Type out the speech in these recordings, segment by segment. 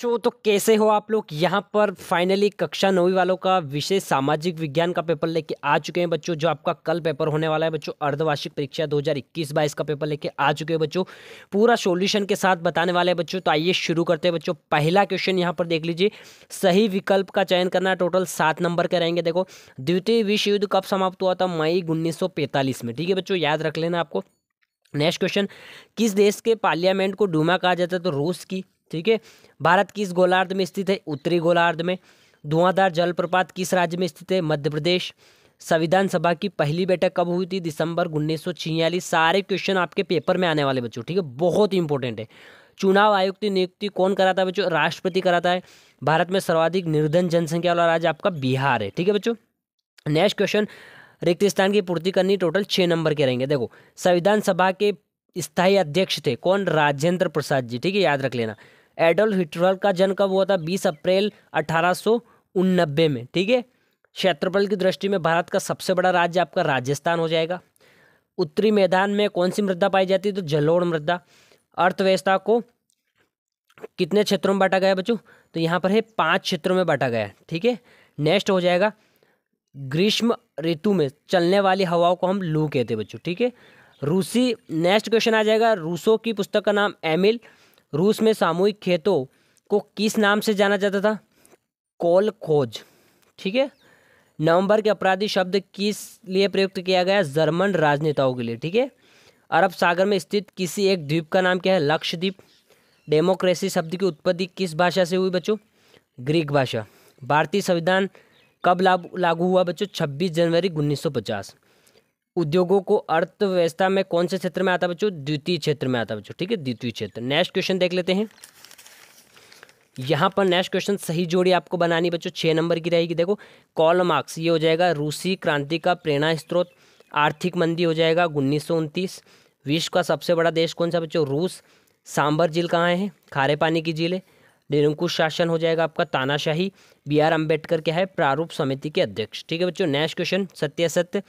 show तो, तो कैसे हो आप लोग यहाँ पर फाइनली कक्षा नौवीं वालों का विषय सामाजिक विज्ञान का पेपर लेके आ चुके हैं बच्चों जो आपका कल पेपर होने वाला है बच्चों अर्धवार्षिक परीक्षा 2021-22 का पेपर लेके आ चुके हैं बच्चों पूरा सॉल्यूशन के साथ बताने वाले हैं बच्चों तो आइए शुरू करते हैं बच्चों पहला क्वेश्चन यहाँ पर देख लीजिए सही विकल्प का चयन करना टोटल सात नंबर के रहेंगे देखो द्वितीय विश्व युद्ध कब समाप्त हुआ था मई उन्नीस में ठीक है बच्चों याद रख लेना आपको नेक्स्ट क्वेश्चन किस देश के पार्लियामेंट को डूमा कहा जाता है तो रूस की ठीक है भारत किस गोलार्ध में स्थित है उत्तरी गोलार्ध में धुआंधार जलप्रपात किस राज्य में स्थित है मध्य प्रदेश संविधान सभा की पहली बैठक कब हुई थी दिसंबर उन्नीस सारे क्वेश्चन आपके पेपर में आने वाले बच्चों ठीक है बहुत इंपॉर्टेंट है चुनाव आयुक्त की नियुक्ति कौन कराता है बच्चों राष्ट्रपति कराता है भारत में सर्वाधिक निर्धन जनसंख्या वाला राज्य आपका बिहार है ठीक है बच्चों नेक्स्ट क्वेश्चन रिक्त स्थान की पूर्ति करनी टोटल छः नंबर के रहेंगे देखो संविधान सभा के स्थायी अध्यक्ष थे कौन राजेंद्र प्रसाद जी ठीक है याद रख लेना एडोल्फ हिटलर का जन्म कब हुआ था बीस अप्रैल अठारह में ठीक है क्षेत्रफल की दृष्टि में भारत का सबसे बड़ा राज्य आपका राजस्थान हो जाएगा उत्तरी मैदान में कौन सी मृदा पाई जाती है तो जलोड़ मृदा अर्थव्यवस्था को कितने क्षेत्रों में बांटा गया बच्चों तो यहाँ पर है पांच क्षेत्रों में बांटा गया ठीक है नेक्स्ट हो जाएगा ग्रीष्म ऋतु में चलने वाली हवाओं को हम लू कहते हैं बच्चों ठीक है रूसी नेक्स्ट क्वेश्चन आ जाएगा रूसों की पुस्तक का नाम एमिल रूस में सामूहिक खेतों को किस नाम से जाना जाता था कोल खोज ठीक है नवंबर के अपराधी शब्द किस लिए प्रयुक्त किया गया जर्मन राजनेताओं के लिए ठीक है अरब सागर में स्थित किसी एक द्वीप का नाम क्या है लक्षद्वीप डेमोक्रेसी शब्द की उत्पत्ति किस भाषा से हुई बच्चों ग्रीक भाषा भारतीय संविधान कब लागू हुआ बच्चों 26 जनवरी 1950 उद्योगों को अर्थव्यवस्था में कौन से क्षेत्र में आता बच्चों द्वितीय क्षेत्र में आता बच्चों ठीक है द्वितीय क्षेत्र नेक्स्ट क्वेश्चन देख लेते हैं यहाँ पर नेक्स्ट क्वेश्चन सही जोड़ी आपको बनानी बच्चों छः नंबर की रहेगी देखो कॉल मार्क्स ये हो जाएगा रूसी क्रांति का प्रेरणा स्त्रोत आर्थिक मंदी हो जाएगा उन्नीस विश्व का सबसे बड़ा देश कौन सा बच्चों रूस सांबर झील कहाँ है खारे पानी की झील है निरंकुश शासन हो जाएगा आपका तानाशाही बी आर अम्बेडकर क्या है प्रारूप समिति के अध्यक्ष ठीक है बच्चों नेक्स्ट क्वेश्चन सत्य सत्य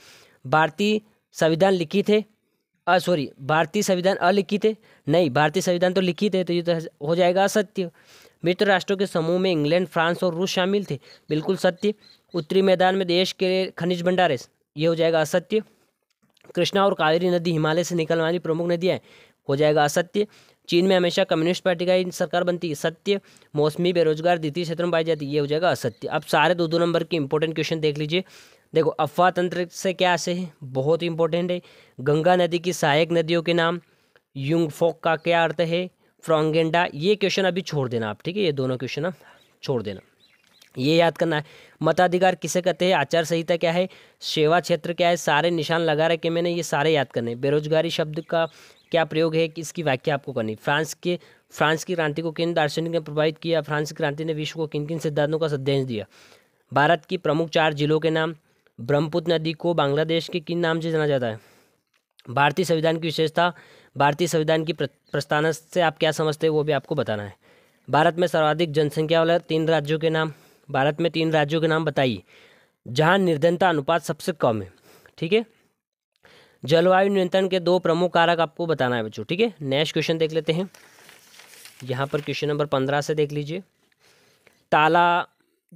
भारतीय संविधान लिखित है सॉरी भारतीय संविधान अलिखित है नहीं भारतीय संविधान तो लिखित है तो ये तो हो जाएगा असत्य मित्र राष्ट्रों के समूह में इंग्लैंड फ्रांस और रूस शामिल थे बिल्कुल सत्य उत्तरी मैदान में देश के खनिज भंडार है ये हो जाएगा असत्य कृष्णा और कावेरी नदी हिमालय से निकलने वाली प्रमुख नदियाँ हैं हो जाएगा असत्य चीन में हमेशा कम्युनिस्ट पार्टी का ही सरकार बनती है सत्य मौसमी बेरोजगार द्वितीय क्षेत्र में पाई जाती है ये हो जाएगा असत्य अब सारे दो दो नंबर के इंपॉर्टेंट क्वेश्चन देख लीजिए देखो अफवाह तंत्र से क्या आशय है बहुत इंपॉर्टेंट है गंगा नदी की सहायक नदियों के नाम युंगफोक का क्या अर्थ है फ्रॉन्गेंडा ये क्वेश्चन अभी छोड़ देना आप ठीक है ये दोनों क्वेश्चन आप छोड़ देना ये याद करना है मताधिकार किसे कहते हैं आचार संहिता क्या है सेवा क्षेत्र क्या है सारे निशान लगा रखे मैंने ये सारे याद करने बेरोजगारी शब्द का क्या प्रयोग है कि इसकी व्याख्या आपको करनी फ्रांस के फ्रांस की क्रांति को किन दार्शनिक ने प्रभावित किया फ्रांस की क्रांति ने विश्व को किन किन सिद्धांतों का संदेश दिया भारत की प्रमुख चार जिलों के नाम ब्रह्मपुत्र नदी को बांग्लादेश के किन नाम से जाना जाता है भारतीय संविधान की विशेषता भारतीय संविधान की प्रस्थान से आप क्या समझते हैं वो भी आपको बताना है भारत में सर्वाधिक जनसंख्या वाले तीन राज्यों के नाम भारत में तीन राज्यों के नाम बताइए जहाँ निर्धनता अनुपात सबसे कम है ठीक है जलवायु नियंत्रण के दो प्रमुख कारक आपको बताना है बच्चों ठीक है नेक्स्ट क्वेश्चन देख लेते हैं यहाँ पर क्वेश्चन नंबर पंद्रह से देख लीजिए ताला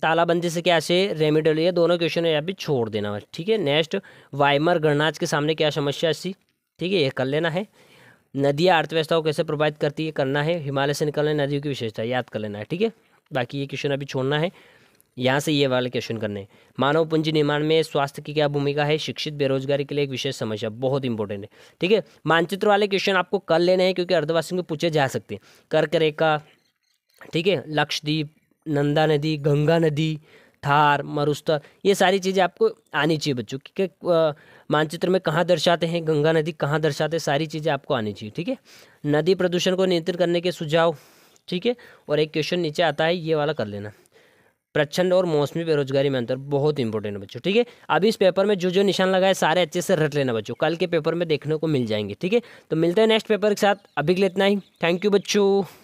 तालाबंदी से क्या ऐसे रेमिडल ये दोनों क्वेश्चन यहाँ पे छोड़ देना ठीक है नेक्स्ट वाइमर गणनाज के सामने क्या समस्या ऐसी ठीक है ये कर लेना है नदियाँ अर्थव्यवस्था को कैसे प्रभावित करती है करना है हिमालय से निकलने नदियों की विशेषता याद कर लेना है ठीक है बाकी ये क्वेश्चन अभी छोड़ना है यहाँ से ये वाले क्वेश्चन करने हैं मानव पूंजी निर्माण में स्वास्थ्य की क्या भूमिका है शिक्षित बेरोजगारी के लिए एक विशेष समस्या बहुत इंपॉर्टेंट है ठीक है मानचित्र वाले क्वेश्चन आपको कर लेने हैं क्योंकि अर्धवासियों में पूछे जा सकते हैं कर्क रेखा ठीक है लक्षद्वीप नंदा नदी गंगा नदी थार मरुस्थल ये सारी चीज़ें आपको आनी चाहिए बच्चों कि मानचित्र में कहाँ दर्शाते हैं गंगा नदी कहाँ दर्शाते हैं सारी चीज़ें आपको आनी चाहिए ठीक है नदी प्रदूषण को नियंत्रित करने के सुझाव ठीक है और एक क्वेश्चन नीचे आता है ये वाला कर लेना प्रचंड और मौसमी बेरोजगारी में अंतर बहुत इंपॉर्टेंट है बच्चों ठीक है अभी इस पेपर में जो जो निशान लगाए सारे अच्छे से रट लेना बच्चों कल के पेपर में देखने को मिल जाएंगे ठीक है तो मिलते हैं नेक्स्ट पेपर के साथ अभी के लिए इतना ही थैंक यू बच्चों